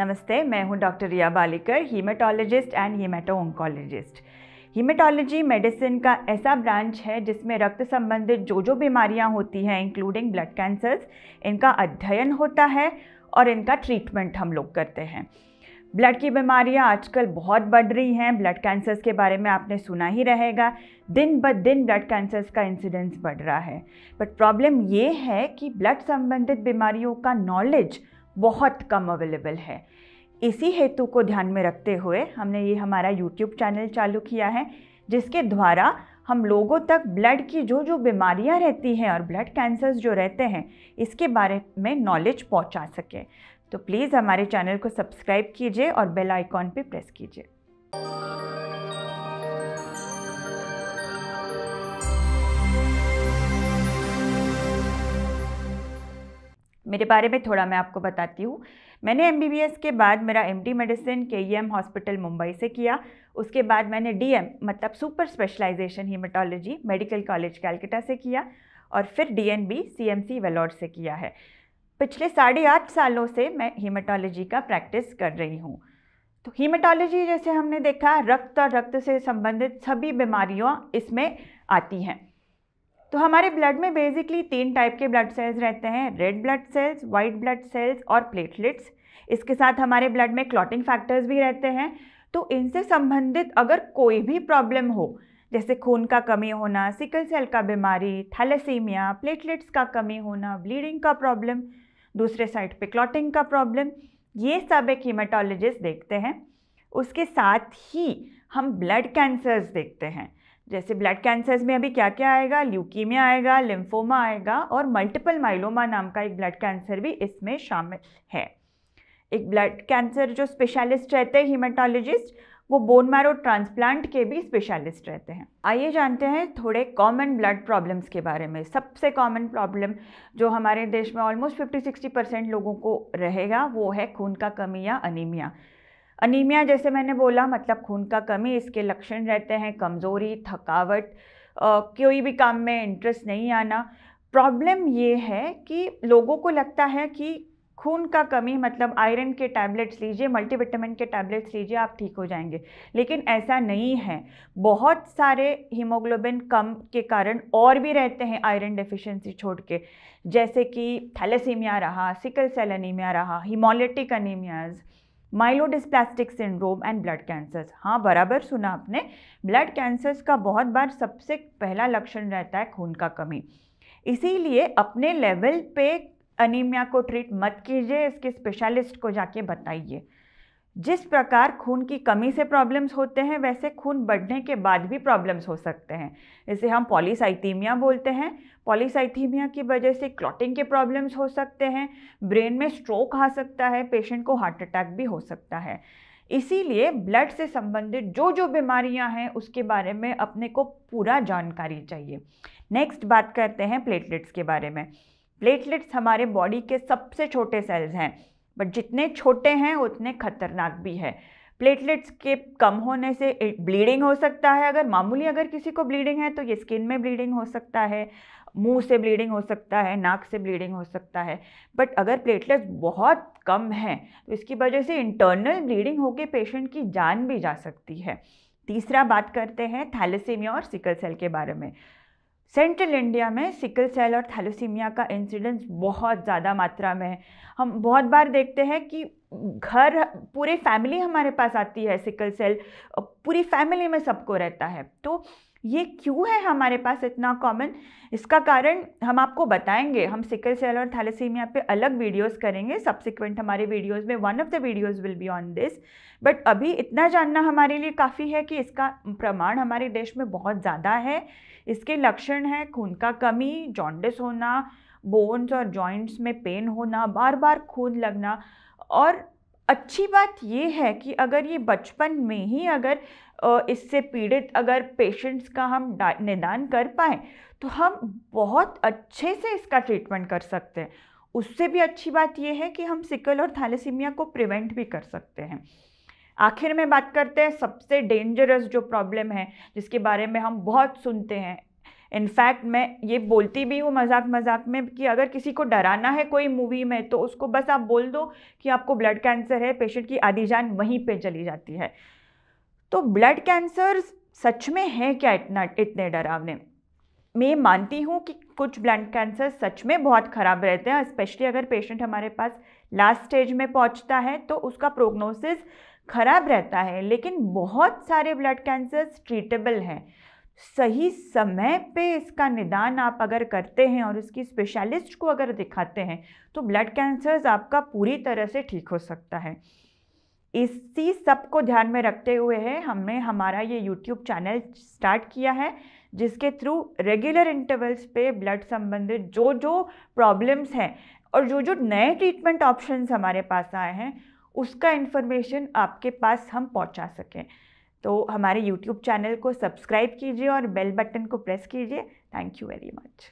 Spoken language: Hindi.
नमस्ते मैं हूं doctor Riya Balikar hematologist and hemato oncologist hematology medicine का ऐसा ब्रांच है जिसमें रक्त संबंधित जो जो बीमारियां होती हैं इंक्लूडिंग ब्लड कैंसर्स इनका अध्ययन होता है और इनका ट्रीटमेंट हम लोग करते हैं ब्लड की बीमारियां आजकल बहुत बढ़ रही हैं ब्लड कैंसर्स के बारे में आपने सुना ही रहेगा दिन ब दिन ब्लड कैंसर्स का इंसिडेंस बढ़ रहा है बट प्रॉब्लम ये है कि ब्लड संबंधित बीमारियों का नॉलेज बहुत कम अवेलेबल है इसी हेतु को ध्यान में रखते हुए हमने ये हमारा YouTube चैनल चालू किया है जिसके द्वारा हम लोगों तक ब्लड की जो जो बीमारियां रहती हैं और ब्लड कैंसर्स जो रहते हैं इसके बारे में नॉलेज पहुंचा सकें तो प्लीज़ हमारे चैनल को सब्सक्राइब कीजिए और बेल आइकॉन पर प्रेस कीजिए मेरे बारे में थोड़ा मैं आपको बताती हूँ मैंने एम के बाद मेरा एम मेडिसिन के हॉस्पिटल मुंबई से किया उसके बाद मैंने डी मतलब super specialization hematology medical college Calcutta से किया और फिर D N B C M C Vellore से किया है पिछले साढ़े आठ सालों से मैं हीमेटोलॉजी का प्रैक्टिस कर रही हूँ तो हीमेटोलॉजी जैसे हमने देखा रक्त और रक्त से संबंधित सभी बीमारियाँ इसमें आती हैं तो हमारे ब्लड में बेसिकली तीन टाइप के ब्लड सेल्स रहते हैं red blood cells white blood cells और प्लेटलेट्स इसके साथ हमारे ब्लड में क्लॉटिंग फैक्टर्स भी रहते हैं तो इनसे संबंधित अगर कोई भी प्रॉब्लम हो जैसे खून का कमी होना सिकल सेल का बीमारी थैलेसीमिया प्लेटलेट्स का कमी होना ब्लीडिंग का प्रॉब्लम दूसरे साइड पे क्लॉटिंग का प्रॉब्लम ये सब एक हीमाटोलॉजिस्ट देखते हैं उसके साथ ही हम ब्लड कैंसर्स देखते हैं जैसे ब्लड कैंसर्स में अभी क्या क्या आएगा ल्यूकीमिया आएगा लिम्फोमा आएगा और मल्टीपल माइलोमा नाम का एक ब्लड कैंसर भी इसमें शामिल है एक ब्लड कैंसर जो स्पेशलिस्ट रहते हैं हीमेटोलॉजिस्ट वो बोन मैरो ट्रांसप्लांट के भी स्पेशलिस्ट रहते हैं आइए जानते हैं थोड़े कॉमन ब्लड प्रॉब्लम्स के बारे में सबसे कॉमन प्रॉब्लम जो हमारे देश में ऑलमोस्ट 50-60 परसेंट लोगों को रहेगा वो है खून का कमी या अनिमिया अनीमिया जैसे मैंने बोला मतलब खून का कमी इसके लक्षण रहते हैं कमज़ोरी थकावट कोई भी काम में इंटरेस्ट नहीं आना प्रॉब्लम ये है कि लोगों को लगता है कि खून का कमी मतलब आयरन के टैबलेट्स लीजिए मल्टीविटामिन के टैबलेट्स लीजिए आप ठीक हो जाएंगे लेकिन ऐसा नहीं है बहुत सारे हीमोग्लोबिन कम के कारण और भी रहते हैं आयरन डेफिशिएंसी छोड़ के जैसे कि थैलेसीमिया रहा सिकल सेल अनीमिया रहा hemolytic anemias myelodysplastic syndrome and blood cancers हाँ बराबर सुना आपने ब्लड कैंसर्स का बहुत बार सबसे पहला लक्षण रहता है खून का कमी इसीलिए अपने लेवल पे अनीमिया को ट्रीट मत कीजिए इसके स्पेशलिस्ट को जाके बताइए जिस प्रकार खून की कमी से प्रॉब्लम्स होते हैं वैसे खून बढ़ने के बाद भी प्रॉब्लम्स हो सकते हैं इसे हम पॉलीसाइथीमिया बोलते हैं पॉलीसाइथीमिया की वजह से क्लॉटिंग के प्रॉब्लम्स हो सकते हैं ब्रेन में स्ट्रोक आ सकता है पेशेंट को हार्ट अटैक भी हो सकता है इसीलिए ब्लड से संबंधित जो जो बीमारियां हैं उसके बारे में अपने को पूरा जानकारी चाहिए नेक्स्ट बात करते हैं प्लेटलेट्स के बारे में प्लेटलेट्स हमारे बॉडी के सबसे छोटे सेल्स हैं बट जितने छोटे हैं उतने खतरनाक भी है प्लेटलेट्स के कम होने से ब्लीडिंग हो सकता है अगर मामूली अगर किसी को ब्लीडिंग है तो ये स्किन में ब्लीडिंग हो सकता है मुंह से ब्लीडिंग हो सकता है नाक से ब्लीडिंग हो सकता है बट अगर प्लेटलेट्स बहुत कम हैं तो इसकी वजह से इंटरनल ब्लीडिंग होकर पेशेंट की जान भी जा सकती है तीसरा बात करते हैं थैलेसीमिया और सिकल सेल के बारे में सेंट्रल इंडिया में सिकल सेल और थैलोसीमिया का इंसिडेंस बहुत ज़्यादा मात्रा में है हम बहुत बार देखते हैं कि घर पूरी फैमिली हमारे पास आती है सिकल सेल पूरी फैमिली में सबको रहता है तो ये क्यों है हमारे पास इतना कॉमन इसका कारण हम आपको बताएंगे हम सिकल सेल और थैलेसीमिया पे अलग वीडियोस करेंगे सब्सिक्वेंट हमारे वीडियोस में one of the videos will be on this but अभी इतना जानना हमारे लिए काफ़ी है कि इसका प्रमाण हमारे देश में बहुत ज़्यादा है इसके लक्षण हैं खून का कमी जॉन्डिस होना बोन्स और जॉइंट्स में पेन होना बार बार खून लगना और अच्छी बात ये है कि अगर ये बचपन में ही अगर इससे पीड़ित अगर पेशेंट्स का हम निदान कर पाए तो हम बहुत अच्छे से इसका ट्रीटमेंट कर सकते हैं उससे भी अच्छी बात यह है कि हम सिकल और थैलेसीमिया को प्रिवेंट भी कर सकते हैं आखिर में बात करते हैं सबसे डेंजरस जो प्रॉब्लम है जिसके बारे में हम बहुत सुनते हैं इनफैक्ट मैं ये बोलती भी हूँ मजाक मजाक में कि अगर किसी को डराना है कोई मूवी में तो उसको बस आप बोल दो कि आपको ब्लड कैंसर है पेशेंट की आधी जान वहीं पे चली जाती है तो ब्लड कैंसर सच में है क्या इतना इतने डरावने मैं मानती हूँ कि कुछ ब्लड कैंसर सच में बहुत ख़राब रहते हैं स्पेशली अगर पेशेंट हमारे पास लास्ट स्टेज में पहुँचता है तो उसका प्रोग्नोसिस ख़राब रहता है लेकिन बहुत सारे ब्लड कैंसर्स ट्रीटेबल हैं सही समय पे इसका निदान आप अगर करते हैं और उसकी स्पेशलिस्ट को अगर दिखाते हैं तो ब्लड कैंसर्स आपका पूरी तरह से ठीक हो सकता है इसी सब को ध्यान में रखते हुए है हमने हमारा ये यूट्यूब चैनल स्टार्ट किया है जिसके थ्रू रेगुलर इंटरवल्स पे ब्लड संबंधित जो जो प्रॉब्लम्स हैं और जो जो नए ट्रीटमेंट ऑप्शंस हमारे पास आए हैं उसका इन्फॉर्मेशन आपके पास हम पहुंचा सकें तो हमारे यूट्यूब चैनल को सब्सक्राइब कीजिए और बेल बटन को प्रेस कीजिए थैंक यू वेरी मच